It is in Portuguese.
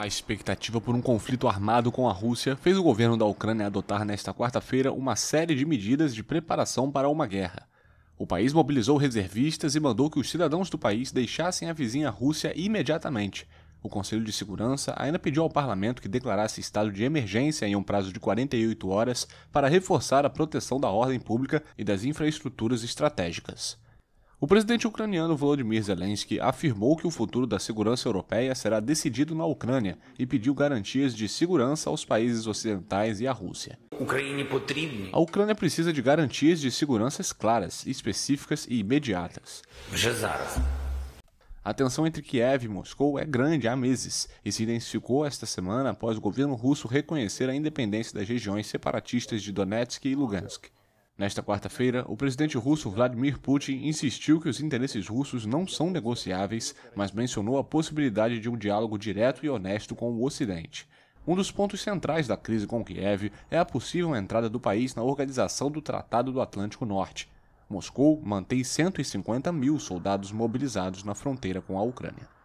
A expectativa por um conflito armado com a Rússia fez o governo da Ucrânia adotar nesta quarta-feira uma série de medidas de preparação para uma guerra. O país mobilizou reservistas e mandou que os cidadãos do país deixassem a vizinha Rússia imediatamente. O Conselho de Segurança ainda pediu ao parlamento que declarasse estado de emergência em um prazo de 48 horas para reforçar a proteção da ordem pública e das infraestruturas estratégicas. O presidente ucraniano Volodymyr Zelensky afirmou que o futuro da segurança europeia será decidido na Ucrânia e pediu garantias de segurança aos países ocidentais e à Rússia. A Ucrânia precisa de garantias de seguranças claras, específicas e imediatas. A tensão entre Kiev e Moscou é grande há meses e se intensificou esta semana após o governo russo reconhecer a independência das regiões separatistas de Donetsk e Lugansk. Nesta quarta-feira, o presidente russo Vladimir Putin insistiu que os interesses russos não são negociáveis, mas mencionou a possibilidade de um diálogo direto e honesto com o Ocidente. Um dos pontos centrais da crise com Kiev é a possível entrada do país na organização do Tratado do Atlântico Norte. Moscou mantém 150 mil soldados mobilizados na fronteira com a Ucrânia.